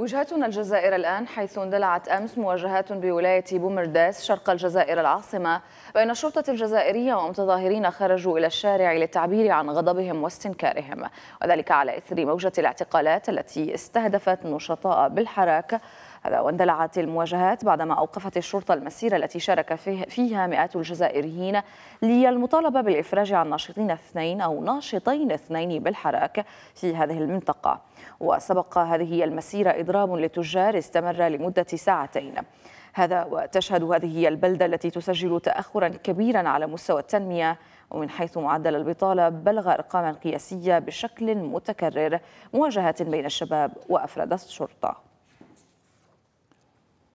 وجهتنا الجزائر الآن حيث اندلعت أمس مواجهات بولاية بومرداس شرق الجزائر العاصمة بين الشرطة الجزائرية ومتظاهرين خرجوا إلى الشارع للتعبير عن غضبهم واستنكارهم وذلك على إثر موجة الاعتقالات التي استهدفت نشطاء بالحراك هذا واندلعت المواجهات بعدما أوقفت الشرطة المسيرة التي شارك فيها مئات الجزائريين للمطالبة بالإفراج عن ناشطين اثنين أو ناشطين اثنين بالحراك في هذه المنطقة وسبق هذه المسيرة إضراب للتجار استمر لمدة ساعتين هذا وتشهد هذه البلدة التي تسجل تأخرا كبيرا على مستوى التنمية ومن حيث معدل البطالة بلغ أرقاما قياسية بشكل متكرر مواجهات بين الشباب وأفراد الشرطة